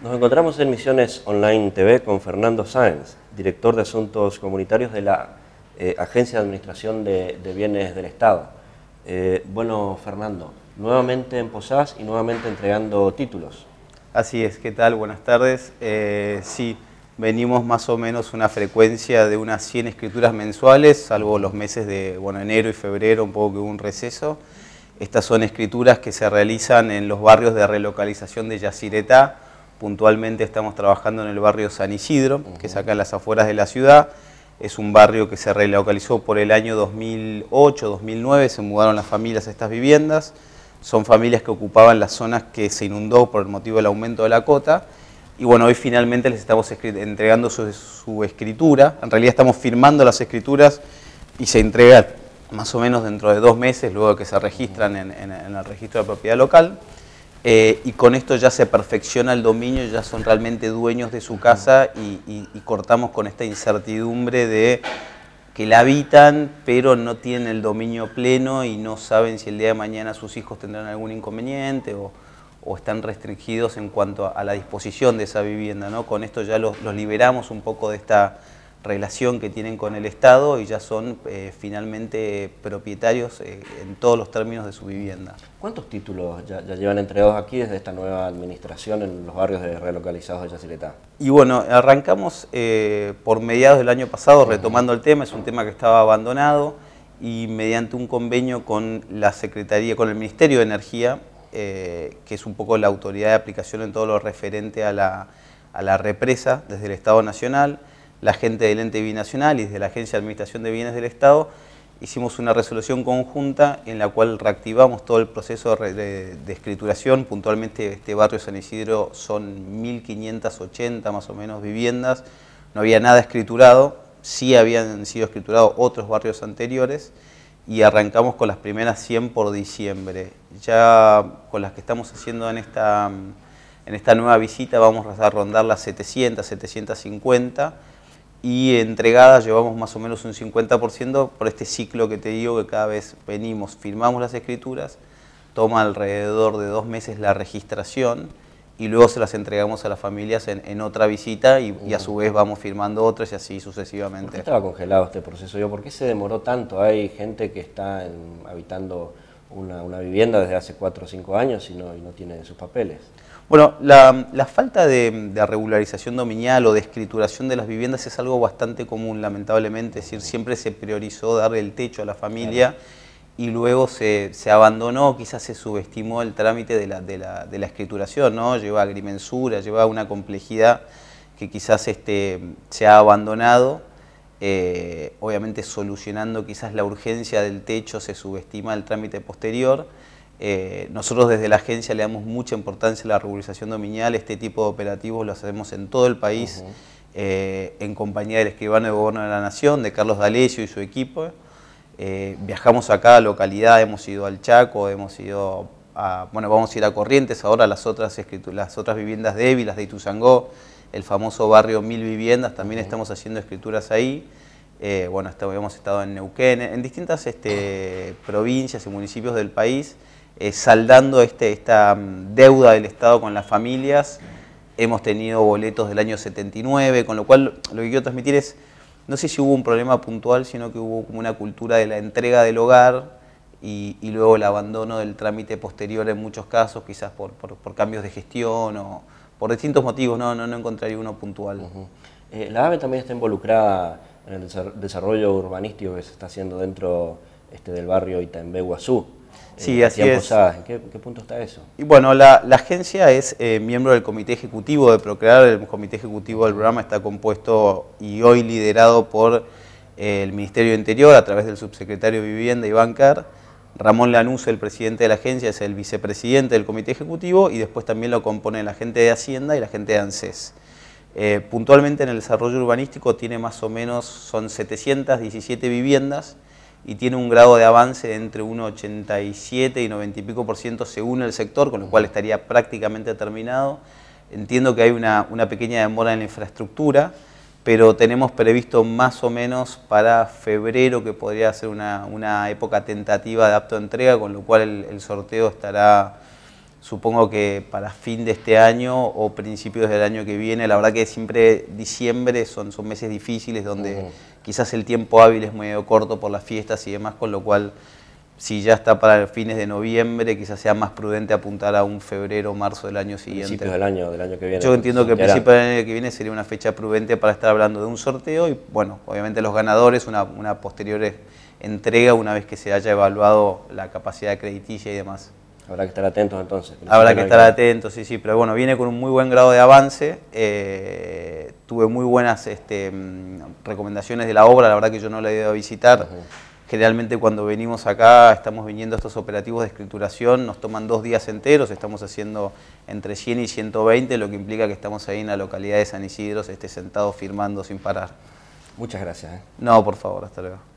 Nos encontramos en Misiones Online TV con Fernando Sáenz, director de Asuntos Comunitarios de la eh, Agencia de Administración de, Bienes del Estado. Eh, bueno, Fernando, nuevamente en Posadas y nuevamente entregando títulos. Así es, ¿qué tal? Buenas tardes. Eh, sí, venimos más o menos una frecuencia de unas 100 escrituras mensuales, salvo los meses de bueno, enero y febrero, un poco que hubo un receso. Estas son escrituras que se realizan en los barrios de relocalización de Yacyretá, Puntualmente estamos trabajando en el barrio San Isidro, que es acá en las afueras de la ciudad. Es un barrio que se relocalizó por el año 2008-2009, se mudaron las familias a estas viviendas. Son familias que ocupaban las zonas que se inundó por el motivo del aumento de la cota. Y bueno, hoy finalmente les estamos entregando su, escritura. En realidad estamos firmando las escrituras y se entrega más o menos dentro de dos meses, luego que se registran en el registro de propiedad local. Eh, y con esto ya se perfecciona el dominio, ya son realmente dueños de su casa y, cortamos con esta incertidumbre de que la habitan, pero no tienen el dominio pleno y no saben si el día de mañana sus hijos tendrán algún inconveniente o, están restringidos en cuanto a, la disposición de esa vivienda. ¿no? Con esto ya los liberamos un poco de esta relación que tienen con el Estado y ya son eh, finalmente propietarios eh, en todos los términos de su vivienda. ¿Cuántos títulos ya, llevan entregados aquí desde esta nueva administración en los barrios relocalizados de Yacyretá? Y bueno, arrancamos eh, por mediados del año pasado retomando el tema, es un tema que estaba abandonado y mediante un convenio con la Secretaría, con el Ministerio de Energía, que es un poco la autoridad de aplicación en todo lo referente a la, a la represa desde el Estado Nacional, la gente del ente binacional y de la Agencia de Administración de Bienes del Estado, hicimos una resolución conjunta en la cual reactivamos todo el proceso de, escrituración. Puntualmente este barrio San Isidro son 1.580 más o menos viviendas. No había nada escriturado, sí habían sido escriturados otros barrios anteriores y arrancamos con las primeras 100 por diciembre. Ya con las que estamos haciendo en esta, en esta nueva visita vamos a rondar las 700, 750 y entregadas llevamos más o menos un 50% por este ciclo que te digo que cada vez venimos, firmamos las escrituras, toma alrededor de dos meses la registración y luego se las entregamos a las familias en, en otra visita y, a su vez vamos firmando otras y así sucesivamente. estaba congelado este proceso? ¿Por qué se demoró tanto? Hay gente que está habitando una, vivienda desde hace cuatro o cinco años y no, tiene sus papeles. Bueno, la, falta de, regularización dominial o de escrituración de las viviendas es algo bastante común, lamentablemente. Es decir, siempre se priorizó darle el techo a la familia y luego se, abandonó, quizás se subestimó el trámite de la, escrituración, ¿no? Lleva agrimensura, lleva una complejidad que quizás este, se ha abandonado eh, obviamente solucionando quizás la urgencia del techo se subestima el trámite posterior. Eh, nosotros desde la agencia le damos mucha importancia a la regularización dominial, este tipo de operativos lo hacemos en todo el país, eh, en compañía del escribano de Gobierno de la Nación, de Carlos D'Alessio y su equipo. viajamos a cada localidad, hemos ido al Chaco, hemos ido bueno, vamos a ir a Corrientes ahora, las otras, otras viviendas débiles de Ituzangó, el famoso barrio Mil Viviendas, también estamos haciendo escrituras ahí. Eh, bueno, hemos estado en Neuquén, en distintas este, provincias y municipios del país, eh, saldando este, esta mm, deuda del Estado con las familias. Hemos tenido boletos del año 79, con lo cual lo que quiero transmitir es, no sé si hubo un problema puntual, sino que hubo como una cultura de la entrega del hogar, y, luego el abandono del trámite posterior en muchos casos, quizás por, cambios de gestión o por distintos motivos, no, no, encontraría uno puntual. Eh, la AVE también está involucrada en el desarrollo urbanístico que se está haciendo dentro este, del barrio Itambé Guazú. Sí, eh, así es. ¿En qué, punto está eso? Y bueno, la, agencia es eh, miembro del comité ejecutivo de Procrear. El comité ejecutivo del programa está compuesto y hoy liderado por el Ministerio de Interior a través del subsecretario de Vivienda Iván Carr Ramón Lanús, el presidente de la agencia, es el vicepresidente del comité ejecutivo y después también lo componen la gente de Hacienda y la gente de ANSES. Eh, puntualmente en el desarrollo urbanístico tiene más o menos, son 717 viviendas y tiene un grado de avance entre un 87 y 90 y pico por ciento según el sector, con lo cual estaría prácticamente terminado. Entiendo que hay una, una pequeña demora en la infraestructura, pero tenemos previsto más o menos para febrero que podría ser una, época tentativa de apto entrega, con lo cual el, sorteo estará supongo que para fin de este año o principios del año que viene. La verdad que siempre diciembre son, son meses difíciles donde quizás el tiempo hábil es medio corto por las fiestas y demás, con lo cual si ya está para fines de noviembre, quizás sea más prudente apuntar a un febrero o marzo del año siguiente. Principios del año, del año que viene. Yo entiendo pues, que el principio del año que viene sería una fecha prudente para estar hablando de un sorteo y, bueno, obviamente los ganadores, una, posterior entrega una vez que se haya evaluado la capacidad crediticia y demás. Habrá que estar atentos entonces. Habrá que estar atentos, sí, sí, pero bueno, viene con un muy buen grado de avance. Eh, tuve muy buenas este, mm, recomendaciones de la obra, la verdad que yo no la he ido a visitar. Generalmente cuando venimos acá, estamos viniendo a estos operativos de escrituración, nos toman dos días enteros, estamos haciendo entre 100 y 120, lo que implica que estamos ahí en la localidad de San Isidro, este, sentado firmando sin parar. Muchas gracias. ¿eh? No, por favor, hasta luego.